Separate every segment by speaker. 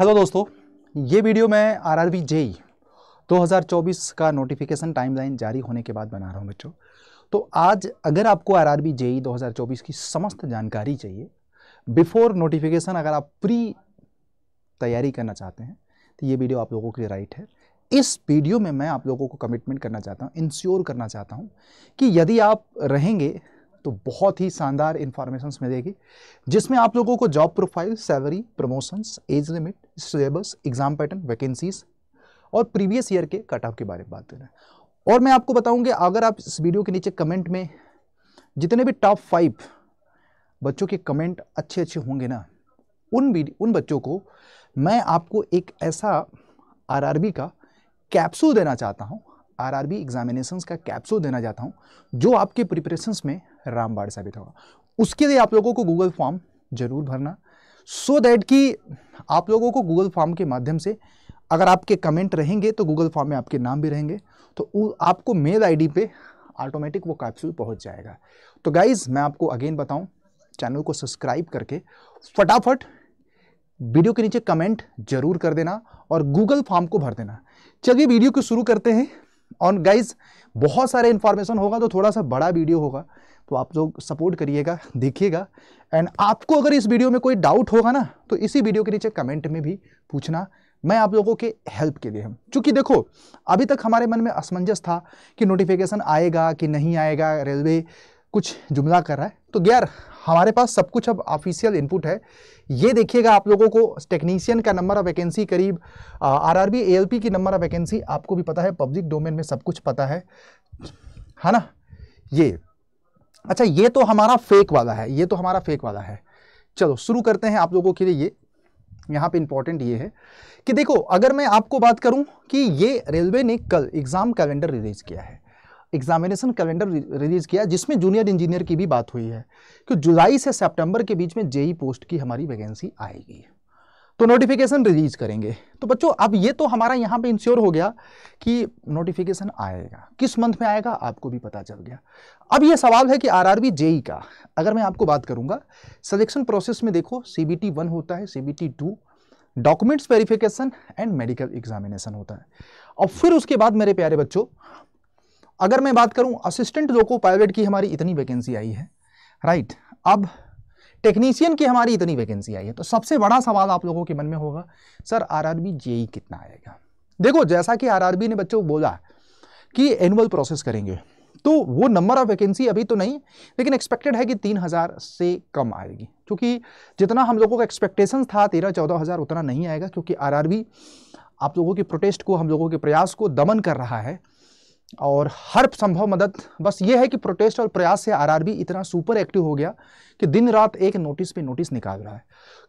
Speaker 1: Hello दोस्तों ये video मैं आर आर 2024 का नोटिफिकेशन टाइमलाइन जारी होने के बाद बना रहा हूँ बच्चों तो आज अगर आपको आर आर दो की समस्त जानकारी चाहिए बिफोर नोटिफिकेशन अगर आप प्री तैयारी करना चाहते हैं तो ये वीडियो आप लोगों के लिए राइट है इस वीडियो में मैं आप लोगों को कमिटमेंट करना चाहता हूँ इंश्योर करना चाहता हूँ कि यदि आप रहेंगे तो बहुत ही शानदार इन्फॉर्मेशन मिलेगी जिसमें आप लोगों को job profile salary promotions age limit syllabus exam pattern vacancies और प्रीवियस ईयर के कट ऑफ के बारे में बात करें और मैं आपको बताऊंगी अगर आप इस वीडियो के नीचे कमेंट में जितने भी टॉप फाइव बच्चों के कमेंट अच्छे अच्छे होंगे ना उन उन बच्चों को मैं आपको एक ऐसा आरआरबी का कैप्सूल देना चाहता हूँ आरआरबी एग्जामिनेशंस का कैप्सूल देना चाहता हूँ जो आपके प्रिपरेशंस में रामबाड़ साबित होगा उसके लिए आप लोगों को गूगल फॉर्म जरूर भरना सो so दैट कि आप लोगों को गूगल फॉर्म के माध्यम से अगर आपके कमेंट रहेंगे तो गूगल फॉर्म में आपके नाम भी रहेंगे तो आपको मेल आईडी पे ऑटोमेटिक वो कैप्सूल पहुंच जाएगा तो गाइज मैं आपको अगेन बताऊं चैनल को सब्सक्राइब करके फटाफट वीडियो के नीचे कमेंट जरूर कर देना और गूगल फॉर्म को भर देना चलिए वीडियो को शुरू करते हैं और गाइज बहुत सारे इन्फॉर्मेशन होगा तो थोड़ा सा बड़ा वीडियो होगा तो आप लोग सपोर्ट करिएगा देखिएगा एंड आपको अगर इस वीडियो में कोई डाउट होगा ना तो इसी वीडियो के नीचे कमेंट में भी पूछना मैं आप लोगों के हेल्प के लिए हूँ चूंकि देखो अभी तक हमारे मन में असमंजस था कि नोटिफिकेशन आएगा कि नहीं आएगा रेलवे कुछ जुमला कर रहा है तो गैर हमारे पास सब कुछ अब ऑफिशियल इनपुट है ये देखिएगा आप लोगों को टेक्नीशियन का नंबर ऑफ वैकेंसी करीब आरआरबी एएलपी की नंबर ऑफ वैकेंसी आपको भी पता है पब्लिक डोमेन में सब कुछ पता है है ना ये अच्छा ये तो हमारा फेक वाला है ये तो हमारा फेक वाला है चलो शुरू करते हैं आप लोगों के लिए ये यहाँ पे इंपॉर्टेंट ये है कि देखो अगर मैं आपको बात करूँ कि ये रेलवे ने कल एग्ज़ाम कैलेंडर रिलीज़ किया है एग्जामिनेशन कैलेंडर रिलीज़ किया जिसमें जूनियर इंजीनियर की भी बात हुई है कि जुलाई से सितंबर के बीच में जेई पोस्ट की हमारी वैकेंसी आएगी तो नोटिफिकेशन रिलीज करेंगे तो बच्चों अब ये तो हमारा यहाँ पे इंश्योर हो गया कि नोटिफिकेशन आएगा किस मंथ में आएगा आपको भी पता चल गया अब ये सवाल है कि आरआरबी जेई का अगर मैं आपको बात करूंगा सिलेक्शन प्रोसेस में देखो सी बी टी वन होता है C B T two documents verification and medical examination होता है और फिर उसके बाद मेरे प्यारे बच्चों अगर मैं बात करूं असिस्टेंट लोको पायलट की हमारी इतनी वैकेंसी आई है राइट अब टेक्नीशियन की हमारी इतनी वैकेंसी आई है तो सबसे बड़ा सवाल आप लोगों के मन में होगा सर आरआरबी जेई e कितना आएगा देखो जैसा कि आरआरबी ने बच्चों बोला कि एनुअल प्रोसेस करेंगे तो वो नंबर ऑफ वैकेंसी अभी तो नहीं लेकिन एक्सपेक्टेड है कि तीन हज़ार से कम आएगी क्योंकि जितना हम लोगों का एक्सपेक्टेशन था तेरह चौदह हज़ार उतना नहीं आएगा क्योंकि बी आप लोगों के प्रोटेस्ट को हम लोगों के प्रयास को दमन कर रहा है और हर संभव मदद बस ये है कि प्रोटेस्ट और प्रयास से आरआरबी इतना सुपर एक्टिव हो गया कि दिन रात एक नोटिस पे नोटिस निकाल रहा है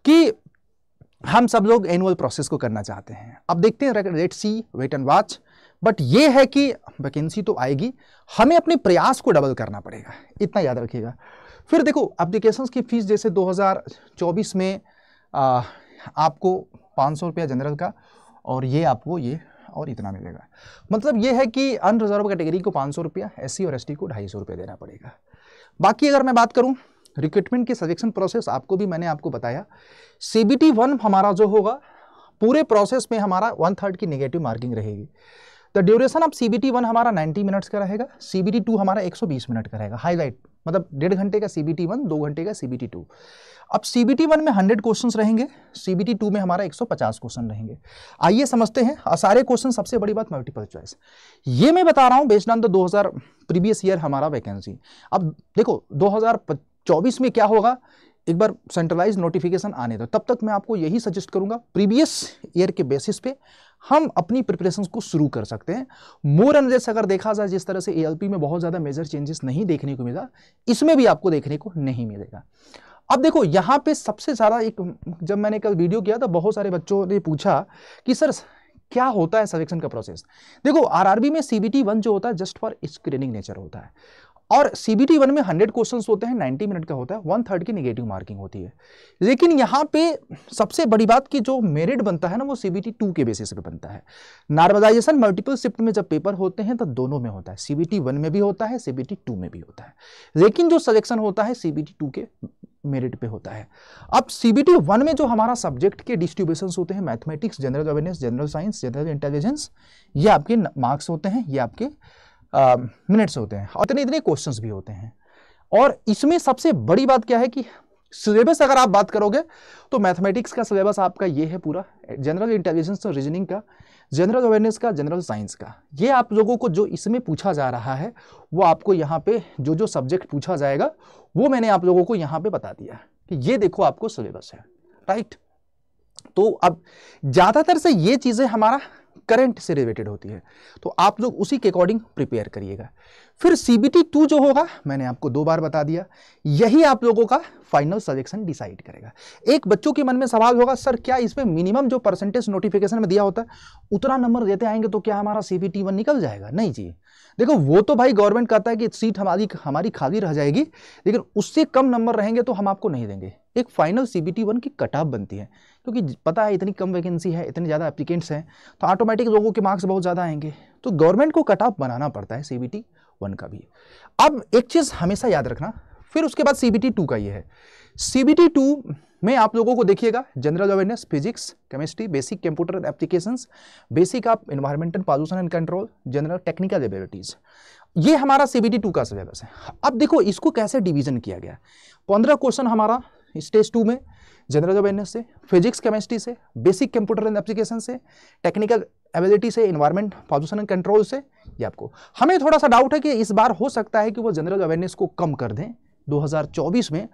Speaker 1: कि हम सब लोग एनुअल प्रोसेस को करना चाहते हैं अब देखते हैं रेट सी वेट एंड वॉच बट ये है कि वैकेंसी तो आएगी हमें अपने प्रयास को डबल करना पड़ेगा इतना याद रखिएगा फिर देखो अप्लीकेशन की फ़ीस जैसे 2024 में आ, आपको पाँच सौ रुपया जनरल का और ये आपको ये और इतना मिलेगा मतलब ये है कि अनरिजर्व कैटेगरी को पाँच सौ रुपया एस और एस को ढाई सौ देना पड़ेगा बाकी अगर मैं बात करूँ रिक्रूटमेंट की सजेक्शन प्रोसेस आपको भी मैंने आपको बताया सी बी टी वन हमारा जो होगा पूरे प्रोसेस में हमारा वन थर्ड की नेगेटिव मार्किंग रहेगी the duration of C B T one हमारा 90 मिनट्स का रहेगा सी बी टी टू हमारा 120 मिनट का रहेगा हाईलाइट मतलब डेढ़ घंटे का सी बी टी वन दो घंटे का सी बी टी टू अब सी बी टी वन में हंड्रेड क्वेश्चन रहेंगे सी बी टी टू में हमारा 150 क्वेश्चन रहेंगे आइए समझते हैं और सारे क्वेश्चन सबसे बड़ी बात मल्टीपल चॉइस ये मैं बता रहा हूँ बेस्ड ऑन द दो हज़ार प्रीवियस ईयर हमारा वैकेंसी अब देखो दो हज़ार चौबीस में क्या होगा एक बार सेंट्रलाइज नोटिफिकेशन आने दो तब तक मैं आपको यही सजेस्ट करूंगा प्रीवियस ईयर के बेसिस पे हम अपनी प्रिपरेशन को शुरू कर सकते हैं मोर एनलेस अगर देखा जाए जिस तरह से ए में बहुत ज़्यादा मेजर चेंजेस नहीं देखने को मिला इसमें भी आपको देखने को नहीं मिलेगा अब देखो यहाँ पे सबसे ज़्यादा एक जब मैंने कल वीडियो किया तो बहुत सारे बच्चों ने पूछा कि सर क्या होता है सिलेक्शन का प्रोसेस देखो आरआरबी में सीबीटी वन जो होता है जस्ट फॉर स्क्रीनिंग नेचर होता है और सीबीटी वन में हंड्रेड क्वेश्चन होते हैं नाइन्टी मिनट का होता है वन थर्ड की निगेटिव मार्किंग होती है लेकिन यहाँ पे सबसे बड़ी बात की जो मेरिट बनता है ना वो सीबीटी टू के बेसिस पे बनता है नॉर्मलाइजेशन मल्टीपल शिफ्ट में जब पेपर होते हैं तो दोनों में होता है सीबीटी वन में भी होता है सीबीटी टू में भी होता है लेकिन जो सलेक्शन होता है सीबीटी टू के मेरिट पे होता है अब सीबीटी वन में जो हमारा सब्जेक्ट के डिस्ट्रीब्यूशन होते हैं mathematics general awareness general science general intelligence ये आपके मार्क्स होते हैं ये आपके मिनट्स होते हैं और इतने इतने क्वेश्चंस भी होते हैं और इसमें सबसे बड़ी बात क्या है कि सिलेबस अगर आप बात करोगे तो मैथमेटिक्स का सिलेबस आपका ये है पूरा जनरल इंटेलिजेंस और रीजनिंग का जनरल अवेयरनेस का जनरल साइंस का ये आप लोगों को जो इसमें पूछा जा रहा है वो आपको यहाँ पे जो जो सब्जेक्ट पूछा जाएगा वो मैंने आप लोगों को यहाँ पे बता दिया कि ये देखो आपको सिलेबस है राइट तो अब ज़्यादातर से ये चीज़ें हमारा करंट से रिलेटेड होती है तो आप लोग उसी के अकॉर्डिंग प्रिपेयर करिएगा फिर सीबीटी टू जो होगा मैंने आपको दो बार बता दिया यही आप लोगों का फाइनल सजेक्शन डिसाइड करेगा एक बच्चों के मन में सवाल होगा सर क्या इसमें मिनिमम जो परसेंटेज नोटिफिकेशन में दिया होता है उतना नंबर देते आएंगे तो क्या हमारा सीबीटी वन निकल जाएगा नहीं जी देखो वो तो भाई गवर्नमेंट कहता है कि सीट हमारी हमारी खाली रह जाएगी लेकिन उससे कम नंबर रहेंगे तो हम आपको नहीं देंगे एक फाइनल सीबीटी वन की कट ऑफ बनती है क्योंकि पता है इतनी कम वैकेंसी है इतने ज़्यादा एप्लीकेंट्स हैं तो ऑटोमेटिक लोगों के मार्क्स बहुत ज़्यादा आएंगे तो गवर्नमेंट को कट ऑफ बनाना पड़ता है सी बी वन का भी अब एक चीज़ हमेशा याद रखना फिर उसके बाद सी बी टू का ये है सी बी में आप लोगों को देखिएगा general awareness physics chemistry basic computer applications basic आप environmental pollution and control general technical abilities ये हमारा सी बी टू का सिलेबस है अब देखो इसको कैसे डिवीजन किया गया पंद्रह क्वेश्चन हमारा स्टेज टू में जनरल अवेयरनेस से फिजिक्स केमिस्ट्री से बेसिक कंप्यूटर एंड एप्लीकेशन से टेक्निकल एबिलिटी से इन्वायरमेंट पॉल्यूशन एंड कंट्रोल से ये आपको हमें थोड़ा सा डाउट है कि इस बार हो सकता है कि वो जनरल अवेयरनेस को कम कर दें 2024 में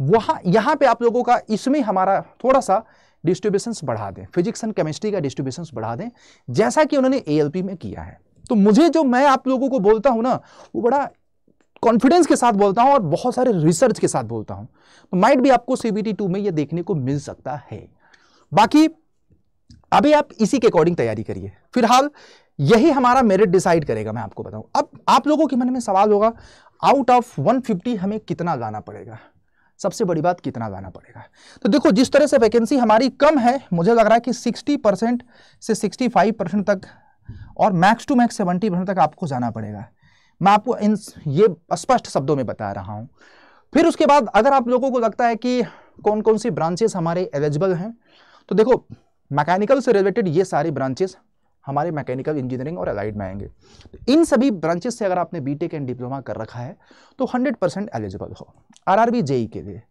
Speaker 1: वहाँ यहाँ पे आप लोगों का इसमें हमारा थोड़ा सा डिस्ट्रीब्यूशंस बढ़ा दें फिजिक्स एंड केमिस्ट्री का डिस्ट्रीब्यूशंस बढ़ा दें जैसा कि उन्होंने ए में किया है तो मुझे जो मैं आप लोगों को बोलता हूँ ना वो बड़ा कॉन्फिडेंस के साथ बोलता हूं और बहुत सारे रिसर्च के साथ बोलता हूं तो माइट भी आपको सीबीटी टू में यह देखने को मिल सकता है बाकी अभी आप इसी के अकॉर्डिंग तैयारी करिए फिलहाल यही हमारा मेरिट डिसाइड करेगा मैं आपको बताऊं अब आप लोगों के मन में सवाल होगा आउट ऑफ 150 हमें कितना लाना पड़ेगा सबसे बड़ी बात कितना लाना पड़ेगा तो देखो जिस तरह से वैकेंसी हमारी कम है मुझे लग रहा है कि 60 परसेंट से 65 परसेंट तक और मैक्स टू मैक्स 70 परसेंट तक आपको जाना पड़ेगा मैं आपको इन ये स्पष्ट शब्दों में बता रहा हूँ फिर उसके बाद अगर आप लोगों को लगता है कि कौन कौन सी ब्रांचेस हमारे एलिजिबल हैं तो देखो मैकेनिकल से रिलेटेड ये सारी ब्रांचेस हमारे मैकेनिकल इंजीनियरिंग और अलाइड में आएंगे तो इन सभी ब्रांचेस से अगर आपने टेक एंड डिप्लोमा कर रखा है तो 100 परसेंट एलिजिबल हो आरआरबी जेई e के लिए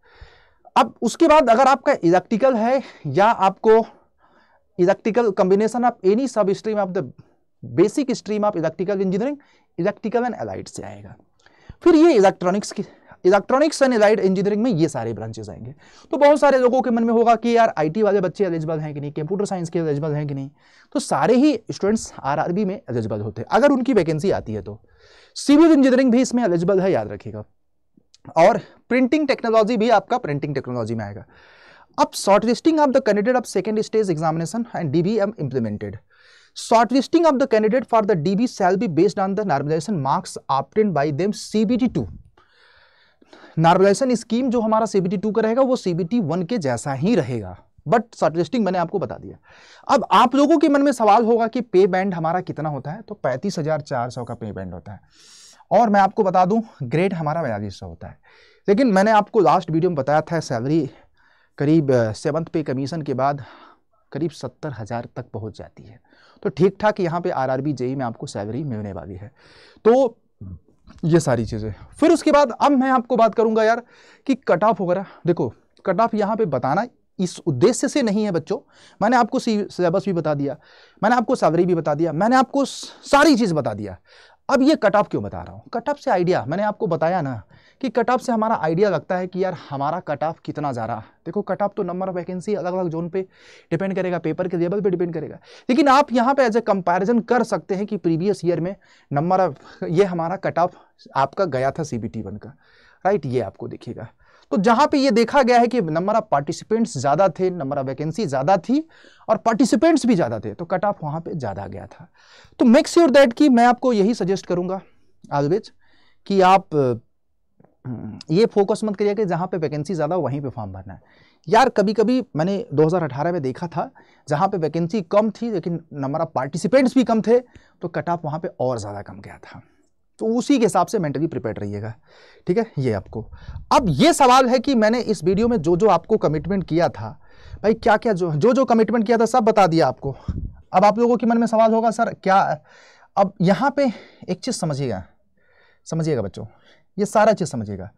Speaker 1: अब उसके बाद अगर आपका इलेक्ट्रिकल है या आपको इलेक्ट्रिकल कॉम्बिनेशन आप any sub stream of the basic stream of electrical engineering electrical and allied से आएगा फिर ये इलेक्ट्रॉनिक्स की इलेक्ट्रॉनिक्स एंड एलाइड इंजीनियरिंग में ये सारे ब्रांचेस आएंगे तो बहुत सारे लोगों के मन में होगा कि यार आईटी वाले बच्चे एलिजिबल हैं कि नहीं कंप्यूटर साइंस के एलिजिबल हैं कि नहीं तो सारे ही स्टूडेंट्स आरआरबी में एलिजिबल होते हैं अगर उनकी वैकेंसी आती है तो सिविल इंजीनियरिंग भी इसमें एलिजिबल है याद रखिएगा और प्रिंटिंग टेक्नोलॉजी भी आपका प्रिंटिंग टेक्नोलॉजी में आएगा अब short listing of the candidate of second stage examination and the implemented Shortlisting of the candidate for the DB shall be based on the normalization marks obtained by them CBT2. Normalization scheme जो हमारा CBT two का रहेगा वो CBT one के जैसा ही रहेगा but shortlisting मैंने आपको बता दिया अब आप लोगों के मन में सवाल होगा कि पे बैंड हमारा कितना होता है तो पैंतीस हजार चार सौ का पे बैंड होता है और मैं आपको बता दूं ग्रेड हमारा बयालीस सौ होता है लेकिन मैंने आपको लास्ट वीडियो में बताया था सैलरी करीब सेवन्थ पे कमीशन के बाद करीब सत्तर हज़ार तक पहुंच जाती है तो ठीक ठाक यहाँ पे आरआरबी जेई में आपको सैलरी मिलने वाली है तो ये सारी चीज़ें फिर उसके बाद अब मैं आपको बात करूँगा यार कि कट ऑफ वगैरह देखो कट ऑफ यहाँ पे बताना इस उद्देश्य से नहीं है बच्चों मैंने आपको सिलेबस भी बता दिया मैंने आपको सैलरी भी बता दिया मैंने आपको सारी चीज़ बता दिया अब ये कट ऑफ क्यों बता रहा हूँ कट ऑफ से आइडिया मैंने आपको बताया ना कि कट ऑफ से हमारा आइडिया लगता है कि यार हमारा कट ऑफ कितना जा रहा है देखो कट ऑफ तो नंबर ऑफ वैकेंसी अलग अलग जोन पे डिपेंड करेगा पेपर के लेवल पे डिपेंड करेगा लेकिन आप यहाँ पे एज ए कंपैरिजन कर सकते हैं कि प्रीवियस ईयर में नंबर ऑफ ये हमारा कट ऑफ आपका गया था सी बी टी वन का राइट ये आपको दिखेगा तो जहां पे ये देखा गया है कि नंबर ऑफ पार्टिसिपेंट्स ज़्यादा थे नंबर ऑफ वैकेंसी ज़्यादा थी और पार्टिसिपेंट्स भी ज़्यादा थे तो कट ऑफ वहाँ पर ज़्यादा गया था तो मेक श्योर दैट कि मैं आपको यही सजेस्ट करूँगा ऑलवेज कि आप हम्म, ये फोकस मत करिए कि जहाँ पे वैकेंसी ज़्यादा वहीं पे फॉर्म भरना है यार कभी कभी मैंने 2018 में देखा था जहाँ पे वैकेंसी कम थी लेकिन नंबर ऑफ पार्टिसिपेंट्स भी कम थे तो कट ऑफ वहाँ पे और ज़्यादा कम गया था तो उसी के हिसाब से मेंटली प्रिपेयर रहिएगा ठीक है ये आपको अब ये सवाल है कि मैंने इस वीडियो में जो जो आपको कमिटमेंट किया था भाई क्या क्या जो जो जो कमिटमेंट किया था सब बता दिया आपको अब आप लोगों के मन में सवाल होगा सर क्या अब यहाँ पे एक चीज़ समझिएगा समझिएगा बच्चों ये सारा चीज़ समझिएगा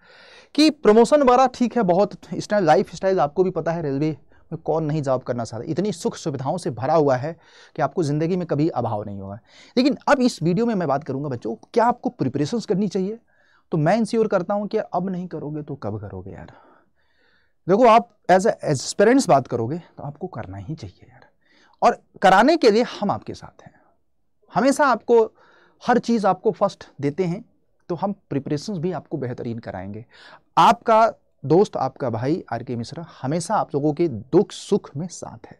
Speaker 1: कि प्रमोशन वगैरह ठीक है बहुत स्टाइल लाइफ स्टाइल आपको भी पता है रेलवे में कौन नहीं जॉब करना चाहता इतनी सुख सुविधाओं से भरा हुआ है कि आपको ज़िंदगी में कभी अभाव नहीं होगा लेकिन अब इस वीडियो में मैं बात करूँगा बच्चों क्या आपको प्रिपरेशन करनी चाहिए तो मैं इंश्योर करता हूँ कि अब नहीं करोगे तो कब करोगे यार देखो आप एज एस्पेरेंट्स बात करोगे तो आपको करना ही चाहिए यार और कराने के लिए हम आपके साथ हैं हमेशा आपको हर चीज़ आपको फर्स्ट देते हैं तो हम प्रिपरेशन भी आपको बेहतरीन कराएंगे आपका दोस्त आपका भाई आर के मिश्रा हमेशा आप लोगों के दुख सुख में साथ है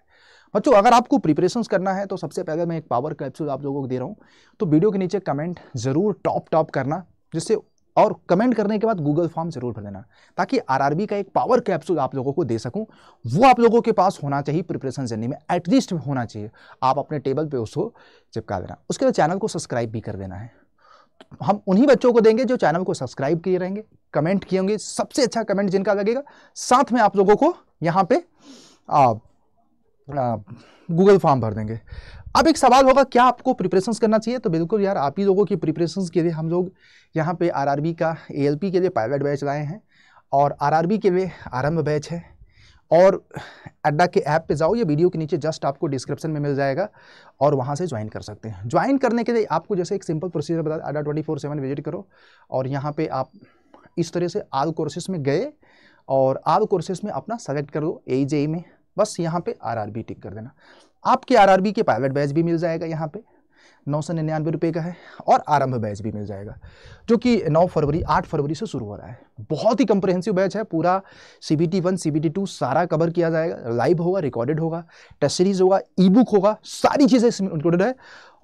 Speaker 1: बच्चों अगर आपको प्रिपरेशंस करना है तो सबसे पहले मैं एक पावर कैप्सूल आप लोगों को दे रहा हूँ तो वीडियो के नीचे कमेंट ज़रूर टॉप टॉप करना जिससे और कमेंट करने के बाद गूगल फॉर्म जरूर भर देना ताकि आरआरबी का एक पावर कैप्सूल आप लोगों को दे सकूं वो आप लोगों के पास होना चाहिए प्रिपरेशन जर्नी में एटलीस्ट होना चाहिए आप अपने टेबल पे उसको चिपका देना उसके बाद चैनल को सब्सक्राइब भी कर देना है हम उन्हीं बच्चों को देंगे जो चैनल को सब्सक्राइब किए रहेंगे कमेंट किए होंगे सबसे अच्छा कमेंट जिनका लगेगा साथ में आप लोगों को यहाँ पे गूगल फॉर्म भर देंगे अब एक सवाल होगा क्या आपको प्रिपरेशंस करना चाहिए तो बिल्कुल यार आप ही लोगों की प्रिपरेशंस के लिए हम लोग यहाँ पे आरआरबी का एएलपी के लिए पायलट बैच लाए हैं और आरआरबी के लिए आरंभ बैच है और अड्डा के ऐप पे जाओ ये वीडियो के नीचे जस्ट आपको डिस्क्रिप्शन में मिल जाएगा और वहाँ से ज्वाइन कर सकते हैं ज्वाइन करने के लिए आपको जैसे एक सिंपल प्रोसीजर बता अड्डा ट्वेंटी फोर सेवन विजिट करो और यहाँ पे आप इस तरह से आल कोर्सेस में गए और आल कोर्सेस में अपना सेलेक्ट कर लो ए e में बस यहाँ पे आरआरबी टिक कर देना आपके आरआरबी के प्राइवेट बैच भी मिल जाएगा यहाँ पे नौ सौ निन्यानवे रुपये का है और आरंभ बैच भी मिल जाएगा जो कि 9 फरवरी 8 फरवरी से शुरू हो रहा है बहुत ही कंप्रहेंसिव बैच है पूरा C B T one C B T two सारा कवर किया जाएगा लाइव होगा रिकॉर्डेड होगा टेस्ट सीरीज होगा ई बुक होगा सारी चीज़ें इसमें इंक्लूडेड है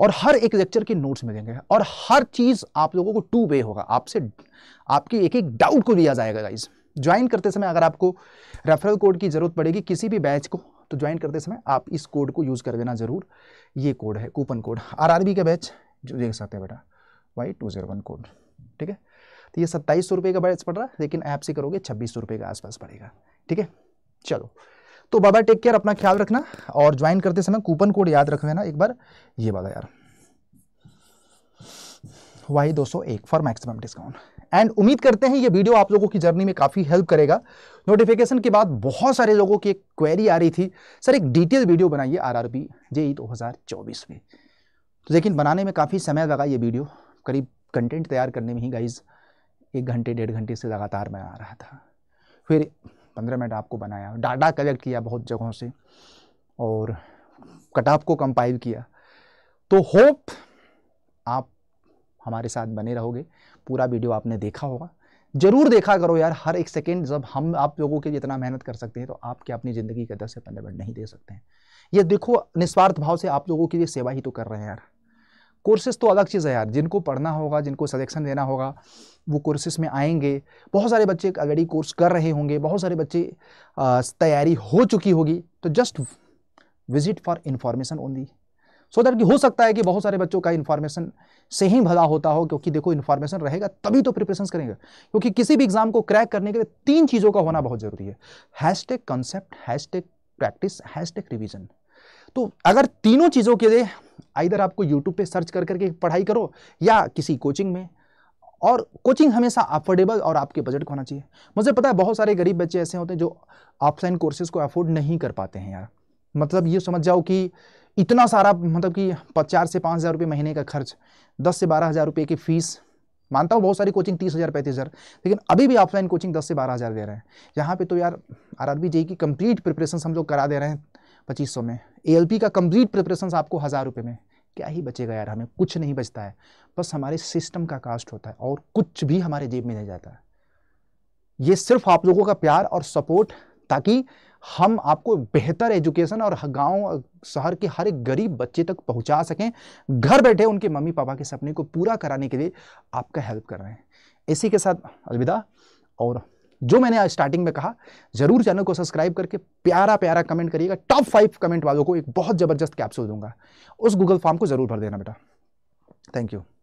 Speaker 1: और हर एक लेक्चर के नोट्स मिलेंगे और हर चीज़ आप लोगों को टू वे होगा आपसे आपके एक एक डाउट को लिया जाएगा गाइज ज्वाइन करते समय अगर आपको रेफरल कोड की ज़रूरत पड़ेगी किसी भी बैच को तो ज्वाइन करते समय आप इस कोड को यूज़ कर देना ज़रूर ये कोड है कूपन कोड आर का बैच जो देख सकते हैं बेटा Y two zero one code ठीक है तो ये सत्ताईस सौ रुपये का बैच पड़ रहा है लेकिन ऐप से करोगे छब्बीस सौ रुपये के आसपास पड़ेगा ठीक है चलो तो बाबा टेक केयर अपना ख्याल रखना और ज्वाइन करते समय कूपन कोड याद रख लेना एक बार ये बाबा यार वाई दो सौ एक फॉर मैक्सिमम डिस्काउंट एंड उम्मीद करते हैं ये वीडियो आप लोगों की जर्नी में काफ़ी हेल्प करेगा नोटिफिकेशन के बाद बहुत सारे लोगों की एक क्वेरी आ रही थी सर एक डिटेल वीडियो बनाइए आर आर पी जे दो हज़ार चौबीस में तो लेकिन बनाने में काफ़ी समय लगा ये वीडियो करीब कंटेंट तैयार करने में ही गाइज एक घंटे डेढ़ घंटे से लगातार मैं आ रहा था फिर पंद्रह मिनट आपको बनाया डाटा कलेक्ट किया बहुत जगहों से और कटाप को कंपाइल किया तो होप आप हमारे साथ बने रहोगे पूरा वीडियो आपने देखा होगा जरूर देखा करो यार हर एक सेकेंड जब हम आप लोगों के लिए इतना मेहनत कर सकते हैं तो आप क्या अपनी ज़िंदगी के दस से पंद्रह मिनट नहीं दे सकते हैं ये देखो निस्वार्थ भाव से आप लोगों के लिए सेवा ही तो कर रहे हैं यार कोर्सेज तो अलग चीज़ है यार जिनको पढ़ना होगा जिनको सजेक्शन देना होगा वो कोर्सेज में आएंगे बहुत सारे बच्चे ऑलरेडी कोर्स कर रहे होंगे बहुत सारे बच्चे तैयारी हो चुकी होगी तो just visit for information only so that की हो सकता है कि बहुत सारे बच्चों का इन्फॉर्मेशन से ही भला होता हो क्योंकि देखो इन्फॉर्मेशन रहेगा तभी तो प्रिपरेशन करेंगे क्योंकि किसी भी एग्जाम को क्रैक करने के लिए तीन चीज़ों का होना बहुत ज़रूरी hashtag concept hashtag practice hashtag revision तो अगर तीनों चीज़ों के लिए इधर आपको यूट्यूब पे सर्च कर करके पढ़ाई करो या किसी कोचिंग में और कोचिंग हमेशा अफोर्डेबल और आपके बजट को होना चाहिए मुझे पता है बहुत सारे गरीब बच्चे ऐसे होते हैं जो ऑफलाइन कोर्सेज को अफोर्ड नहीं कर पाते हैं यार मतलब ये समझ जाओ कि इतना सारा मतलब कि चार से पाँच हज़ार रुपये महीने का खर्च दस से बारह हज़ार रुपये की फ़ीस मानता हूँ बहुत सारी कोचिंग तीस हज़ार पैंतीस हज़ार लेकिन अभी भी ऑफलाइन कोचिंग दस से बारह हज़ार दे रहे हैं यहाँ पे तो यार आर आर की कंप्लीट प्रिपरेशन हम लोग करा दे रहे हैं पच्चीस सौ में ए का कंप्लीट प्रिपरेशन आपको हज़ार रुपये में क्या ही बचेगा यार हमें कुछ नहीं बचता है बस हमारे सिस्टम का कास्ट होता है और कुछ भी हमारे जेब में नहीं जाता है ये सिर्फ आप लोगों का प्यार और सपोर्ट ताकि हम आपको बेहतर एजुकेशन और गांव शहर के हर एक गरीब बच्चे तक पहुंचा सकें घर बैठे उनके मम्मी पापा के सपने को पूरा कराने के लिए आपका हेल्प कर रहे हैं इसी के साथ अलविदा और जो मैंने स्टार्टिंग में कहा जरूर चैनल को सब्सक्राइब करके प्यारा प्यारा कमेंट करिएगा टॉप फाइव कमेंट वालों को एक बहुत ज़बरदस्त कैप्सूल दूंगा उस गूगल फॉर्म को ज़रूर भर देना बेटा थैंक यू